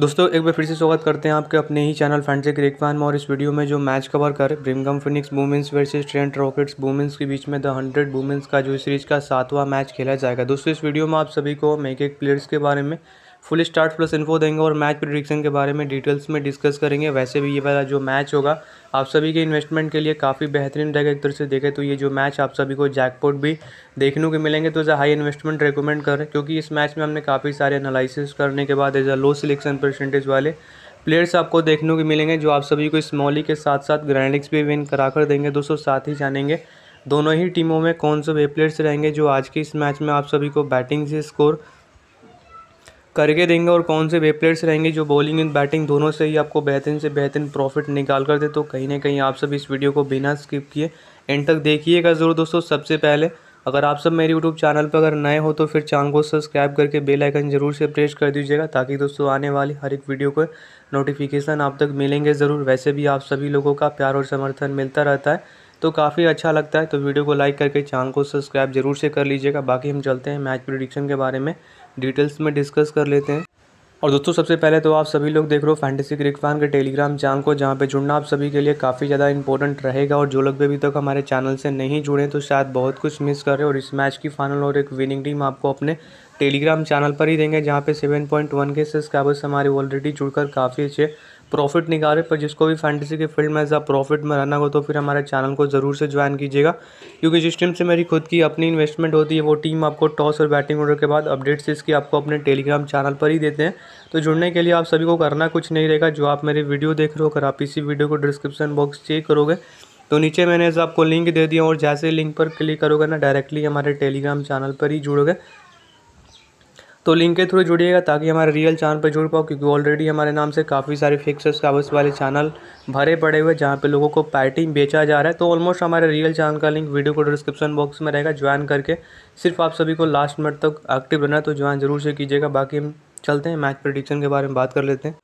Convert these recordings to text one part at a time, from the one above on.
दोस्तों एक बार फिर से स्वागत करते हैं आपके अपने ही चैनल से क्रिक फैन में और इस वीडियो में जो मैच कवर कर Birmingham Phoenix women's versus Trent Rockets women's के बीच में द हंड्रेड वुमेंस का जो सीरीज का सातवां मैच खेला जाएगा दोस्तों इस वीडियो में आप सभी को एक एक प्लेयर्स के बारे में फुल स्टार्ट प्लस इन्फो देंगे और मैच प्रिडिक्शन के बारे में डिटेल्स में डिस्कस करेंगे वैसे भी ये वाला जो मैच होगा आप सभी के इन्वेस्टमेंट के लिए काफ़ी बेहतरीन रहेगा एक तरह से देखें तो ये जो मैच आप सभी को जैकपॉट भी देखने को मिलेंगे तो एज हाई इन्वेस्टमेंट रिकमेंड करें क्योंकि इस मैच में हमने काफ़ी सारे एनालिसिस करने के बाद as a low selection percentage वाले प्लेयर्स आपको देखने को मिलेंगे जो आप सभी को स्मॉली के साथ साथ ग्रैंडिक्स भी विन करा कर देंगे दोस्तों साथ ही जानेंगे दोनों ही टीमों में कौन से वे प्लेयर्स रहेंगे जो आज के इस मैच में आप सभी को बैटिंग से स्कोर करके देंगे और कौन से वे प्लेयर्स रहेंगे जो बॉलिंग एंड बैटिंग दोनों से ही आपको बेहतरीन से बेहतरीन प्रॉफिट निकाल कर दे तो कहीं ना कहीं आप सब इस वीडियो को बिना स्किप किए एंड तक देखिएगा ज़रूर दोस्तों सबसे पहले अगर आप सब मेरे यूट्यूब चैनल पर अगर नए हो तो फिर चैनल को सब्सक्राइब करके बेल आइकन जरूर से प्रेस कर दीजिएगा ताकि दोस्तों आने वाली हर एक वीडियो को नोटिफिकेशन आप तक मिलेंगे ज़रूर वैसे भी आप सभी लोगों का प्यार और समर्थन मिलता रहता है तो काफ़ी अच्छा लगता है तो वीडियो को लाइक करके चैनल को सब्सक्राइब जरूर से कर लीजिएगा बाकी हम चलते हैं मैच प्रिडिक्शन के बारे में डिटेल्स में डिस्कस कर लेते हैं और दोस्तों सबसे पहले तो आप सभी लोग देख रहे हो फैंटेसी क्रिक फैन के टेलीग्राम चैनल को जहाँ पे जुड़ना आप सभी के लिए काफ़ी ज़्यादा इंपॉर्टेंट रहेगा और जो लोग भी अभी तक हमारे चैनल से नहीं जुड़े तो शायद बहुत कुछ मिस कर रहे हो और इस मैच की फाइनल और एक विनिंग टीम आपको अपने टेलीग्राम चैनल पर ही देंगे जहाँ पे वन के सब्सक्राइबर्स हमारे ऑलरेडी जुड़कर काफ़ी अच्छे प्रॉफिट निकाले पर जिसको भी फैंटेसी के फील्ड में ऐसा प्रॉफिट में रहना हो तो फिर हमारे चैनल को ज़रूर से ज्वाइन कीजिएगा क्योंकि जिस टीम से मेरी खुद की अपनी इन्वेस्टमेंट होती है वो टीम आपको टॉस और बैटिंग ऑर्डर के बाद अपडेट्स इसकी आपको अपने टेलीग्राम चैनल पर ही देते हैं तो जुड़ने के लिए आप सभी को करना कुछ नहीं रहेगा जो आप मेरी वीडियो देख रहे हो अगर आप इसी वीडियो को डिस्क्रिप्शन बॉक्स चेक करोगे तो नीचे मैंने आपको लिंक दे दिया और जैसे लिंक पर क्लिक करोगे ना डायरेक्टली हमारे टेलीग्राम चैनल पर ही जुड़ोगे तो लिंक के थ्रू जुड़िएगा ताकि हमारे रियल चैनल पर जुड़ पाओ क्योंकि ऑलरेडी हमारे नाम से काफ़ी सारे फिक्सर्स काबस वाले चैनल भरे पड़े हुए जहाँ पे लोगों को पैटिंग बेचा जा रहा है तो ऑलमोस्ट हमारे रियल चैनल का लिंक वीडियो को डिस्क्रिप्शन बॉक्स में रहेगा ज्वाइन करके सिर्फ आप सभी को लास्ट मिनट तक एक्टिव रहना है तो ज्वाइन जरूर से कीजिएगा बाकी हम चलते हैं मैच प्रडिक्शन के बारे में बात कर लेते हैं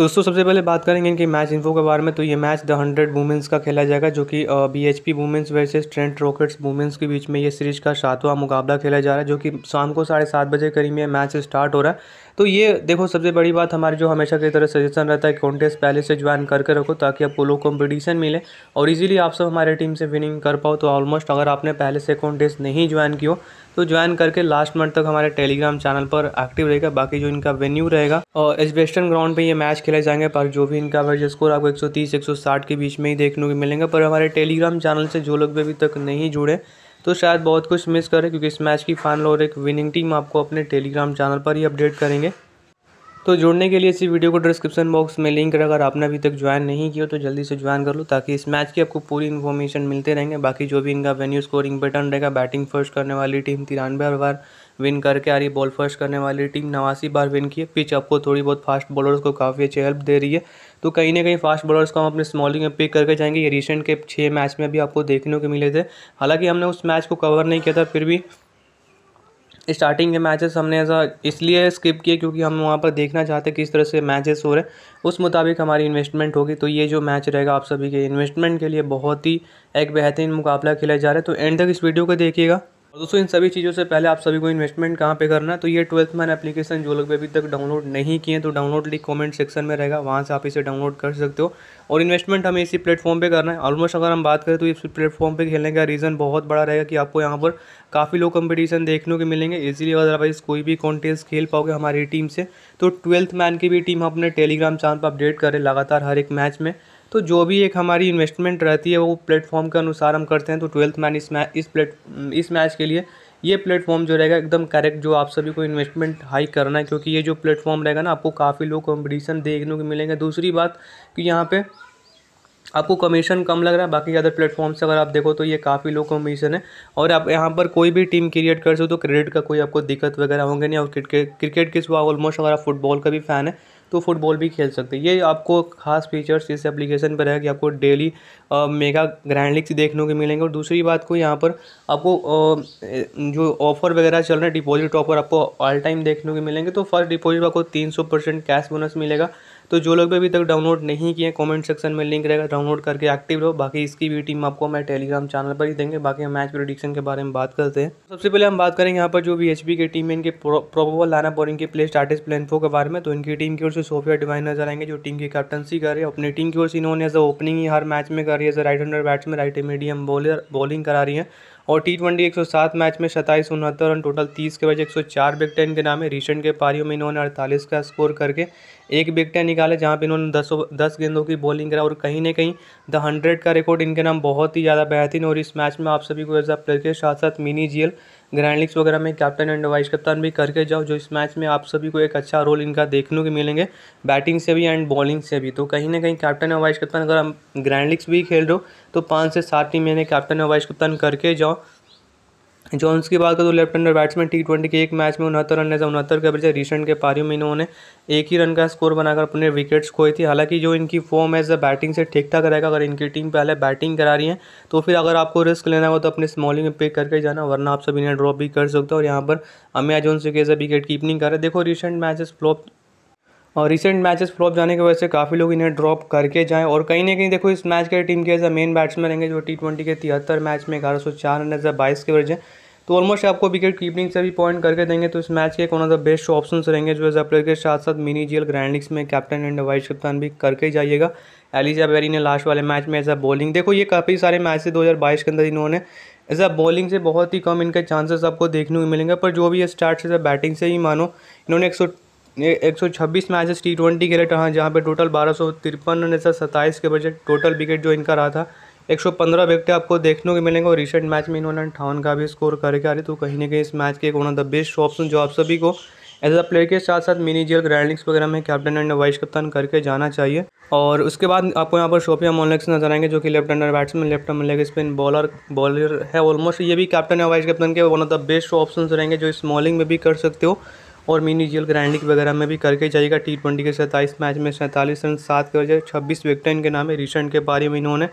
दोस्तों सबसे पहले बात करेंगे इनके मैच इन्फो के बारे में तो ये मैच द हंड्रेड वुमेंस का खेला जाएगा जो कि B H P women's versus Trent Rockets women's के बीच में ये सीरीज का सातवां मुकाबला खेला जा रहा है जो कि शाम को साढ़े सात बजे करीब ये मैच स्टार्ट हो रहा है तो ये देखो सबसे बड़ी बात हमारे जो हमेशा की तरह सजेशन रहता है कॉन्टेस्ट पहले से ज्वाइन करके रखो ताकि आपको लोग कॉम्पिटिशन मिले और इजीली आप सब हमारे टीम से विनिंग कर पाओ तो ऑलमोस्ट अगर आपने पहले से कॉन्टेस्ट नहीं ज्वाइन किया तो ज्वाइन करके लास्ट मंथ तक हमारे टेलीग्राम चैनल पर एक्टिव रहेगा बाकी जो इनका वेन्यू रहेगा और इस वेस्टर्न ग्राउंड पे ये मैच खेले जाएंगे पर जो भी इनका वर्ज स्कोर आपको 130 160 के बीच में ही देखने को मिलेंगे पर हमारे टेलीग्राम चैनल से जो लोग भी अभी तक नहीं जुड़े तो शायद बहुत कुछ मिस करें क्योंकि इस मैच की फाइनल और एक विनिंग टीम आपको अपने टेलीग्राम चैनल पर ही अपडेट करेंगे तो जुड़ने के लिए इसी वीडियो को डिस्क्रिप्शन बॉक्स में लिंक है अगर आपने अभी तक ज्वाइन नहीं किया तो जल्दी से ज्वाइन कर लो ताकि इस मैच की आपको पूरी इन्फॉर्मेशन मिलते रहेंगे बाकी जो भी इनका वेन्यू स्कोरिंग पैटर्न रहेगा बैटिंग फर्स्ट करने वाली टीम तिरानवे ओवर विन करके आ रही है बॉल फर्स्ट करने वाली टीम नवासी बार विन की है पिच आपको थोड़ी बहुत फास्ट बॉलर्स को काफ़ी अच्छी हेल्प दे रही है तो कहीं ना कहीं फास्ट बॉलर्स को हम अपने स्मॉलिंग में पिक करके जाएंगे ये रिसेंट के छः मैच में भी आपको देखने को मिले थे हालांकि हमने उस मैच को कवर नहीं किया था फिर भी स्टार्टिंग के मैचेस हमने ऐसा इसलिए स्किप किए क्योंकि हम वहाँ पर देखना चाहते किस तरह से मैचेस हो रहे हैं उस मुताबिक हमारी इन्वेस्टमेंट होगी तो ये जो मैच रहेगा आप सभी के इन्वेस्टमेंट के लिए बहुत ही एक बेहतरीन मुकाबला खेला जा रहा है तो एंड तक इस वीडियो को देखिएगा और दोस्तों इन सभी चीज़ों से पहले आप सभी को इन्वेस्टमेंट कहाँ पे करना है तो ये ट्वेल्थ मैन एप्लीकेशन जो लोग भी अभी तक डाउनलोड नहीं किए तो डाउनलोड लिंक कमेंट सेक्शन में रहेगा वहाँ से आप इसे डाउनलोड कर सकते हो और इन्वेस्टमेंट हमें इसी प्लेटफॉर्म पे करना है ऑलमोस्ट अगर हम बात करें तो इस प्लेटफॉर्म पर खेलने का रीज़न बहुत बड़ा रहेगा कि आपको यहाँ पर काफ़ी लो कम्पिटिशन देखने को मिलेंगे इसीलिए अदरवाइज कोई भी कॉन्टेस्ट खेल पाओगे हमारी टीम से तो ट्वेल्थ मैन की भी टीम अपने टेलीग्राम चैनल पर अपडेट करें लगातार हर एक मैच में तो जो भी एक हमारी इन्वेस्टमेंट रहती है वो प्लेटफॉर्म के अनुसार हम करते हैं तो ट्वेल्थ मैन इस मैच इस प्लेट इस मैच के लिए ये प्लेटफॉर्म जो रहेगा एकदम करेक्ट जो आप सभी को इन्वेस्टमेंट हाई करना है क्योंकि ये जो प्लेटफॉर्म रहेगा ना आपको काफ़ी लोग कॉम्पिटिशन देखने को मिलेंगे दूसरी बात कि यहाँ पर आपको कमीशन कम लग रहा है बाकी अदर प्लेटफॉर्म से अगर आप देखो तो ये काफ़ी लो कमीशन है और आप यहाँ पर कोई भी टीम क्रिएट कर सकते हो तो क्रेडिट का कोई आपको दिक्कत वगैरह होंगे नहीं और क्रिकेट क्रिकेट के सिवा ऑलमोस्ट अगर आप फुटबॉल का भी फ़ैन है तो फुटबॉल भी खेल सकते हैं ये आपको खास फीचर्स इस एप्लीकेशन पर है कि आपको डेली मेगा ग्रैंड लिक्स देखने को मिलेंगे और दूसरी बात को यहाँ पर आपको आ, जो ऑफर वगैरह चल रहे हैं डिपॉजिट ऑफर आपको ऑल टाइम देखने को मिलेंगे तो फर्स्ट डिपॉजिट आपको तीन सौ परसेंट कैश बोनस मिलेगा तो जो लोग भी अभी तक डाउनलोड नहीं किए कमेंट सेक्शन में लिंक रहेगा डाउनलोड करके एक्टिव रहो बाकी इसकी भी टीम आपको मैं टेलीग्राम चैनल पर ही देंगे बाकी हम मैच प्रोडिक्शन के बारे में बात करते हैं सबसे पहले हम बात करेंगे यहाँ पर जो पी की टीम है इनके प्रोबोबल लाना और इनके प्ले स्टार्टिस प्लेन के बारे में तो इनकी टीम की ओर से सोफिया डिवाइन नजर आएंगे जो टीम की कैप्टनसी कर रही है अपनी टीम की ओर से इन्होंने एज ओपनिंग ही हर मैच में कर रही है as right hander batsman right medium bowler bowling करा रही है और टी ट्वेंटी एक सौ सात मैच में सत्ताईस उनहत्तर रन टोटल तीस के बजे एक सौ चार विकटें के नाम है रिसेंट के पारियों में इन्होंने अड़तालीस का स्कोर करके एक विकटें निकाले जहाँ पर इन्होंने दस दस गेंदों की बॉलिंग करा और कहीं ना कहीं द हंड्रेड का रिकॉर्ड इनके नाम बहुत ही ज़्यादा बेहतरीन और इस मैच में आप सभी को एज प्लेयर के साथ साथ मिनी जियल ग्रैंड लीग्स वगैरह में कैप्टन एंड वाइस कप्तान भी करके जाओ जो इस मैच में आप सभी को एक अच्छा रोल इनका देखने को मिलेंगे बैटिंग से भी एंड बॉलिंग से भी तो कहीं ना कहीं कैप्टन और वाइस कप्तान अगर हम ग्रैंड लीग्स भी खेल रहे हो तो पाँच से सात टीम मैंने कैप्टन और वाइस कप्तान करके जाओ जॉन्स की बात करें तो left hander batsman T twenty के एक मैच में उनहत्तर रन है उनहत्तर के बजाय रिसेंट के पारियों में इन्होंने एक ही रन का स्कोर बनाकर अपने विकेट्स खोई थी हालांकि जो इनकी फॉर्म है बैटिंग से ठीक ठाक रहेगा अगर इनकी टीम पहले बैटिंग करा रही है तो फिर अगर आपको रिस्क लेना हो तो अपने स्मॉलिंग में पिक करके जाना वरना आप सभी इन्हें ड्रॉप भी कर सकते हो और यहाँ पर अमिया जोन्स के विकेट कीपनिंग कर रहे देखो रिसेंट मैचेस फ्लॉप और रिसेंट मैचेस फ्लॉप जाने की वजह से काफ़ी लोग इन्हें ड्रॉप करके जाएं और कहीं ना कहीं देखो इस मैच के टीम के एज मेन बैट्समैन रहेंगे जो टी ट्वेंटी के तिहत्तर मैच में ग्यारह सौ चार रन एज बाईस के वजह तो ऑलमोस्ट आपको विकेट कीपिंग से भी पॉइंट करके देंगे तो इस मैच के एक one of the best option रहेंगे जो एज अ प्लेयर के साथ साथ मिनी जियल ग्रैंड लीग्स में कैप्टन एंड वाइस कप्तान भी करके ही जाइएगा एलिजा बेरी ने लास्ट वाले मैच में एज अ बॉलिंग देखो ये काफ़ी सारे मैच हज़ार बाईस के अंदर इन्होंने एज अ बॉलिंग से बहुत ही कम इनके चांसेस आपको देखने को मिलेंगे पर जो भी स्टार्ट से बैटिंग से ही मानो इन्होंने एक एक सौ छब्बीस मैचेस टी ट्वेंटी के लिए हाँ जहाँ पे टोटल बारह सौ तिरपन सत्ताईस के बजे टोटल विकेट जो इनका रहा था 115 विकेट आपको देखने को मिलेंगे और रिसेंट मैच में इन्होंने अंठावन का भी स्कोर करके आ रही तो कहीं ना कहीं इस मैच के एक one of the best option जो आप सभी को एज अ प्लेयर के साथ साथ मिनी जेल ग्रैंडिंग्स वगैरह में कैप्टन एंड वाइस कप्तान करके जाना चाहिए और उसके बाद आपको यहाँ पर शोपिया मोनलेक्स नजर आएंगे जो कि left hander batsman left under leg spin bowler bowler है ऑलमोस्ट ये भी कैप्टन या वाइस कप्तान के one of the best option रहेंगे जो स्मॉलिंग में भी कर सकते हो और मिनी जी एल वगैरह में भी करके जाएगा टी ट्वेंटी के सैंतालीस मैच में सैंतालीस रन सात कर जाए छब्बीस विकेट इनके नाम है रिसेंट के पारी में इन्होंने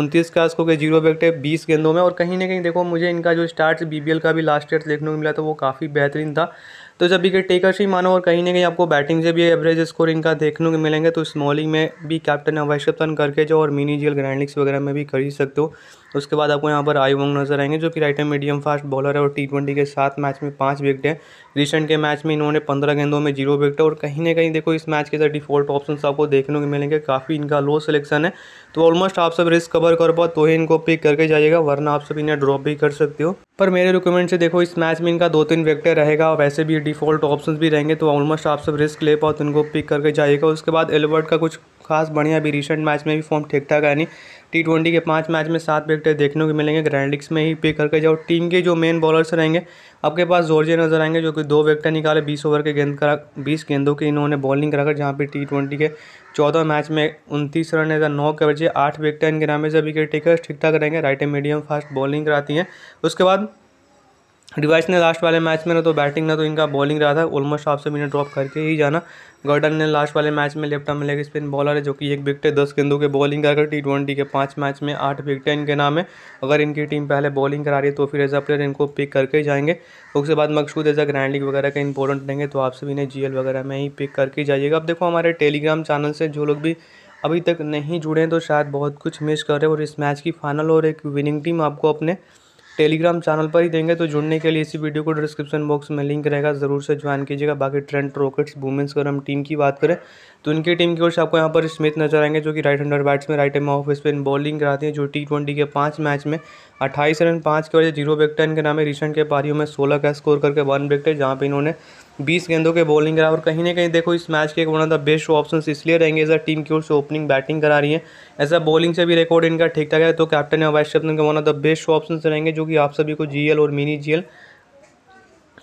उनतीस का स्कोर के जीरो विकटें बीस गेंदों में और कहीं ना कहीं देखो मुझे इनका जो स्टार्ट बी का भी लास्ट ईयर देखने को मिला था तो वो काफ़ी बेहतरीन था तो जब विकेट टेकर से ही मानो और कहीं ना कहीं आपको बैटिंग से भी एवरेज स्कोर इनका देखने को मिलेंगे तो स्मॉलिंग में भी कैप्टन अवैश कप्तान करके जाओ और मिनी जियल ग्रैंडिक्स वगैरह में भी कर ही सकते हो उसके बाद आपको यहाँ पर आई वोंग नजर आएंगे जो कि right and medium fast bowler है और टी ट्वेंटी के साथ मैच में पाँच हैं रिसेंट के मैच में इन्होंने पंद्रह गेंदों में जीरो विकेट और कहीं ना कहीं देखो इस मैच के अंदर डिफॉल्ट ऑप्शन आपको देखने को मिलेंगे काफ़ी इनका लो सिलेक्शन है तो ऑलमोस्ट आप सब रिस्क कवर कर पाओ तो ही इनको पिक करके जाइएगा वरना आप सब इन्हें ड्रॉप भी कर सकते हो पर मेरे रिकमेंड से देखो इस मैच में इनका दो तीन विकेट रहेगा वैसे भी डिफॉल्ट ऑप्शन भी रहेंगे तो ऑलमोस्ट आप सब रिस्क ले पाओ तो इनको पिक करके जाइएगा उसके बाद एलवर्ट का कुछ खास बढ़िया भी रिसेंट मैच में भी फॉर्म ठीक ठाक है नहीं टी ट्वेंटी के पाँच मैच में सात विकेट देखने को मिलेंगे ग्रैंड लिग्स में ही पे करके जाओ टीम के जो मेन बॉलर्स रहेंगे आपके पास जोर्जे नजर आएंगे जो कि दो विकेटें निकाले बीस ओवर के गेंद करा बीस गेंदों की इन्होंने बॉलिंग कराकर जहाँ पर टी ट्वेंटी के चौदह मैच में उनतीस रन है नौ के बजे आठ विकेट इनके नाम से विकेट टेकर ठीक ठाक रहेंगे right and medium fast bowling कराती हैं उसके बाद डिवाइस ने लास्ट वाले मैच में ना तो बैटिंग ना तो इनका बॉलिंग रहा था ऑलमोस्ट आपसे से मिनट ड्रॉप करके ही जाना गॉर्डन ने लास्ट वाले मैच में left arm leg spin bowler है जो कि एक विकटे दस गेंदों के बॉलिंग कराकर टी ट्वेंटी के पाँच मैच में आठ विकटे इनके नाम है अगर इनकी टीम पहले बॉलिंग करा रही है तो फिर एज अ प्लेयर इनको पिक करके ही जाएंगे उसके बाद Maqsood as a grand league वगैरह का इंपॉर्टेंट रहेंगे तो आपसे भी इन्हें जी वगैरह में ही पिक करके जाइएगा अब देखो हमारे टेलीग्राम चैनल से जो लोग भी अभी तक नहीं जुड़े हैं तो शायद बहुत कुछ मिस कर रहे हैं और इस मैच की फाइनल और एक विनिंग टीम आपको अपने टेलीग्राम चैनल पर ही देंगे तो जुड़ने के लिए इसी वीडियो को डिस्क्रिप्शन बॉक्स में लिंक रहेगा ज़रूर से ज्वाइन कीजिएगा बाकी ट्रेंट रॉकेट्स वुमेंस अगर हम टीम की बात करें तो उनकी टीम की ओर से आपको यहाँ पर स्मिथ नजर आएंगे जो कि right bats batsman right arm off spin bowling कराती है जो टी ट्वेंटी के पाँच मैच में अट्ठाईस रन पाँच के वजह जीरो विकट इनके नाम है रिसेंट के पारियों में सोलह का स्कोर करके वन विकट है जहाँ पर इन्होंने बीस गेंदों के बॉलिंग करा और कहीं ना कहीं देखो इस मैच के एक one of the best option इसलिए रहेंगे एज अ टीम की ओर से ओपनिंग बैटिंग करा रही है ऐसा बॉलिंग से भी रिकॉर्ड इनका ठीक ठाक है तो कैप्टन या वाइस कैप्टन के one of the best option रहेंगे जो कि आप सभी को जीएल और मिनी जीएल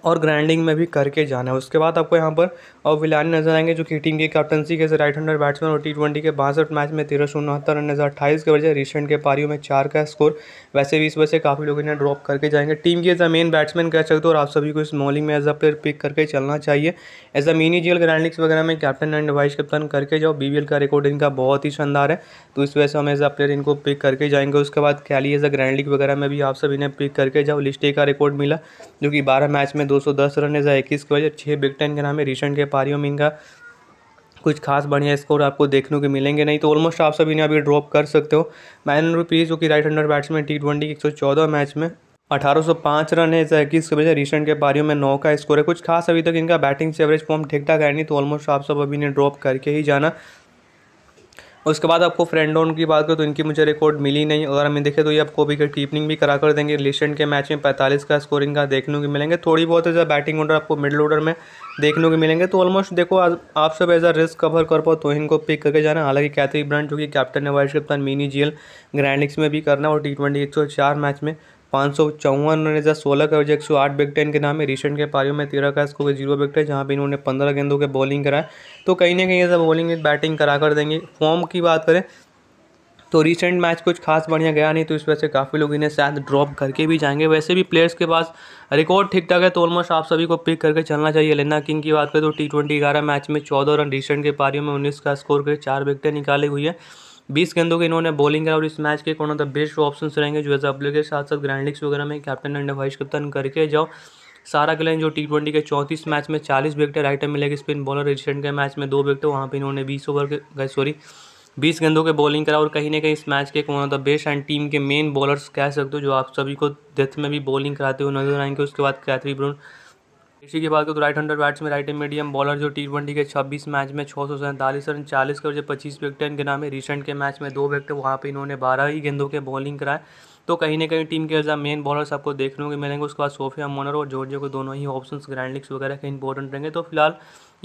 और ग्राइंडिंग में भी करके जाना है उसके बाद आपको यहाँ पर और विलानी नजर आएंगे जो कि टीम की कैप्टनसी के राइट हंडर बैट्समैन और टी ट्वेंटी के बासठ मैच में तेरह सौ उनहत्तर रन नजर अट्ठाईस के वजह रिसेंट के पारियों में चार का स्कोर वैसे भी इस वजह से काफ़ी लोग इन्हें ड्रॉप करके जाएंगे टीम की एज अ मेन बैट्समैन कह सकते हो और आप सभी को इस मॉलिंग में एज अ प्लेयर पिक करके चलना चाहिए एज अ मिनी जीएल ग्रैंडिक्स वगैरह में कैप्टन एंड वाइस कैप्टन करके जाओ बी का रिकॉर्ड इनका बहुत ही शानदार है तो इस वजह से हम एज अ प्लेयर इनको पिक करके जाएंगे उसके बाद Kelly as a grand league वगैरह में भी आप सभी इन्हें पिक करके जाओ लिस्टे का रिकॉर्ड मिला जो कि बारह मैच में में 210 रन है जहाँ इक्कीस के वजह छः बिग टेन के नाम है रिसेंट के पारियों में इनका कुछ खास बढ़िया स्कोर आपको देखने को मिलेंगे नहीं तो ऑलमोस्ट आप सभी ने अभी ड्रॉप कर सकते हो मैन रुपीज़ जो कि right hander batsman T twenty एक सौ चौदह मैच में 1805 रन है इक्कीस के वजह रिसेंट के पारियों में नौ का स्कोर है कुछ खास अभी तक इनका बैटिंग से एवरेज फॉर्म ठीक ठाक है नहीं तो ऑलमोस्ट आप सब अभी ने ड्रॉप करके ही जाना उसके बाद आपको फ्रेंड ऑन की बात करो तो इनकी मुझे रिकॉर्ड मिली नहीं अगर हमें देखें तो ये आपको भी कीपनिंग भी करा कर देंगे रिसेंट के मैच में पैंतालीस का स्कोरिंग का देखने को मिलेंगे थोड़ी बहुत ऐसा बैटिंग ऑर्डर आपको मिडिल ऑर्डर में देखने को मिलेंगे तो ऑलमोस्ट देखो आप सब एज रिस्क कवर कर पाओ तो इनको पिक करके जाना हालांकि कैथरी ब्रांड जो कि कैप्टन है वाइस कप्तान मिनी जी ग्रैंड लिक्स में भी करना और टी ट्वेंटी एक सौ चार मैच में पाँच सौ चौवन रन एजा सोलह का एक सौ आठ विकटें इनके नाम है रिसेंट के पारियों में तेरह का स्कोर जीरो है जहाँ पर इन्होंने पंद्रह गेंदों के बॉलिंग कराए तो कहीं ना कहीं ऐसा बॉलिंग में बैटिंग करा कर देंगे फॉर्म की बात करें तो रिसेंट मैच कुछ खास बढ़िया गया नहीं तो इस वजह से काफ़ी लोग इन्हें शायद ड्रॉप करके भी जाएंगे वैसे भी प्लेयर्स के पास रिकॉर्ड ठीक ठाक है तो ऑलमोस्ट आप सभी को पिक करके चलना चाहिए लेना किंग की बात करें तो टी ट्वेंटी ग्यारह मैच में चौदह रन रिसेंट के पारियों में उन्नीस का स्कोर करके चार विकेटें निकाली हुई है बीस गेंदों के इन्होंने बॉलिंग करा और इस मैच के कौन ऑफ द बेस्ट ऑप्शन रहेंगे जो एज डब्ल्यू के साथ साथ ग्रैंड लीग्स वगैरह में कैप्टन एंड वाइस कप्तान करके जाओ सारा ग्लैन जो टी ट्वेंटी के चौंतीस मैच में चालीस विकेट राइट टाइम मिलेगी स्पिन बॉलर रिसेंट के मैच में दो विकेट वहाँ पर इन्होंने बीस ओवर के सॉरी बीस गेंदों के बॉलिंग करा और कहीं ना कहीं इस मैच के कौन of the best and team के मेन बॉलर्स कह सकते हो जो आप सभी को डेथ में भी बॉलिंग कराते हुए नजर आएंगे उसके बाद कैथरी ब्रोन इसी की बात तो राइट हंडर बैट्स में राइट मीडियम बॉलर जो टी ट्वेंटी के 26 मैच में छः सौ सैंतालीस रन चालीस के जो पच्चीस विकेट इनके नाम है रिसेंट के मैच में दो विकेट वहाँ पर इन्होंने बारह ही गेंदों के बॉलिंग कराए तो कहीं ना कहीं टीम के एज मेन बॉलर्स आपको देखने को मिलेंगे उसके बाद सोफिया मोनर और जॉर्जियो को दोनों ही ऑप्शन ग्रैंड लिक्स वगैरह के इंपॉर्टेंट रहेंगे तो फिलहाल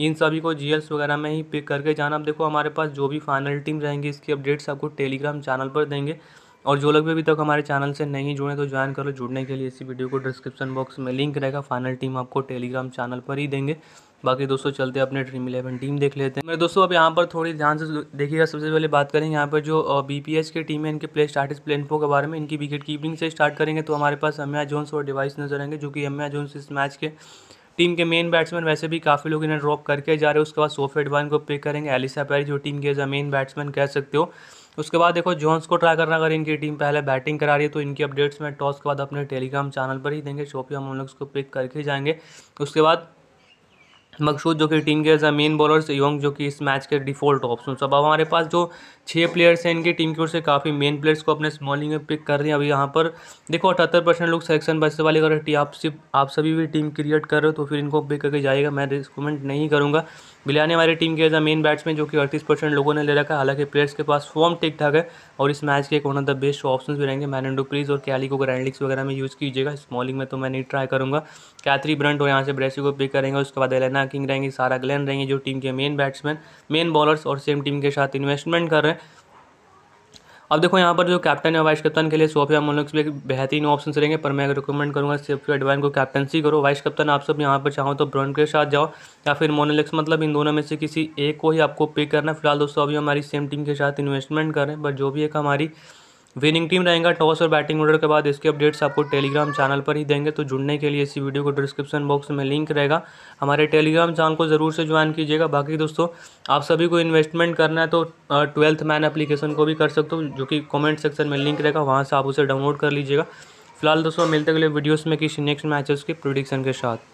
इन सभी को एल्स वगैरह में ही पिक करके जाना अब देखो हमारे पास जो भी फाइनल टीम रहेंगी इसकी अपडेट्स आपको टेलीग्राम चैनल पर देंगे और जो लोग भी अभी तक हमारे चैनल से नहीं जुड़े तो ज्वाइन करो जुड़ने के लिए इसी वीडियो को डिस्क्रिप्शन बॉक्स में लिंक रहेगा फाइनल टीम आपको टेलीग्राम चैनल पर ही देंगे बाकी दोस्तों चलते हैं अपने ड्रीम इलेवन टीम देख लेते हैं मेरे दोस्तों अब यहाँ पर थोड़ी ध्यान से देखिएगा सबसे पहले बात करेंगे यहाँ पर जो बीपीएस की टीम है इनके प्ले स्टार्टर्स प्लेनफो के बारे में इनकी विकेट कीपिंग से स्टार्ट करेंगे तो हमारे पास अम्या जोन्स और डिवाइस नजर आएंगे जो कि अम्या जोन्स इस मैच के टीम के मेन बैट्समैन वैसे भी काफ़ी लोग इन्हें ड्रॉप करके जा रहे हैं उसके बाद सोफेडवान को पिक करेंगे एलिसा पैरी जो टीम के एज मेन बैट्समैन कह सकते हो उसके बाद देखो जोन्स को ट्राई करना अगर इनकी टीम पहले बैटिंग करा रही है तो इनकी अपडेट्स में टॉस के बाद अपने टेलीग्राम चैनल पर ही देंगे शॉपी हम लोग उसको पिक करके जाएंगे उसके बाद मकसूद जो कि टीम के मेन बॉलर्स योंग जो कि इस मैच के डिफॉल्ट ऑप्शन अब हमारे पास जो छः प्लेयर्स हैं इनकी टीम की ओर से काफ़ी मेन प्लेयर्स को अपने स्मॉलिंग में पिक कर रहे हैं अभी यहाँ पर देखो अठहत्तर परसेंट लोग सेलेक्शन बचने वाले अगर आप सिर्फ आप सभी भी टीम क्रिएट कर रहे हो तो फिर इनको पिक करके जाइएगा मैं रिकमेंड नहीं करूँगा बिलियानी हमारी टीम के एज अ मेन बैट्समैन जो कि अड़तीस परसेंट लोगों ने ले रखा है हालांकि प्लेयर्स के पास फॉर्म ठीक ठाक है और इस मैच के एक one of the best option भी रहेंगे मैन प्लीज और कैली को ग्रैंड वगैरह में यूज़ कीजिएगा स्मॉलिंग में तो मैं नहीं ट्राई करूँगा कैथरी ब्रंट और यहाँ से ब्रेसी को पिक करेंगे उसके बाद एलेना किंग रहेंगे सारा ग्लैन रहेंगे जो टीम के मेन बैट्समैन मेन बॉलर्स और सेम टीम के साथ इन्वेस्टमेंट कर रहे हैं अब देखो यहाँ पर जो कैप्टन या वाइस कप्तान के लिए सोफिया मोलिक्स भी एक बेहतरीन ऑप्शन रहेंगे पर मैं रिकमेंड करूँगा सोफिया डिवाइन को कैप्टनसी करो वाइस कप्तान आप सब यहाँ पर चाहो तो ब्रॉन के साथ जाओ या फिर मोनोलिक्स मतलब इन दोनों में से किसी एक को ही आपको पिक करना फिलहाल दोस्तों अभी हमारी सेम टीम के साथ इन्वेस्टमेंट करें बट जो भी एक हमारी विनिंग टीम रहेगा टॉस और बैटिंग ऑर्डर के बाद इसके अपडेट्स आपको टेलीग्राम चैनल पर ही देंगे तो जुड़ने के लिए इसी वीडियो को डिस्क्रिप्शन बॉक्स में लिंक रहेगा हमारे टेलीग्राम चैनल को ज़रूर से ज्वाइन कीजिएगा बाकी दोस्तों आप सभी को इन्वेस्टमेंट करना है तो ट्वेल्थ मैन एप्लीकेशन को भी कर सकते हो जो कि कॉमेंट सेक्शन में लिंक रहेगा वहाँ से आप उसे डाउनलोड कर लीजिएगा फिलहाल दोस्तों मिलते अगले वीडियोज़ में किसी नेक्स्ट मैचेस की प्रोडिक्शन के साथ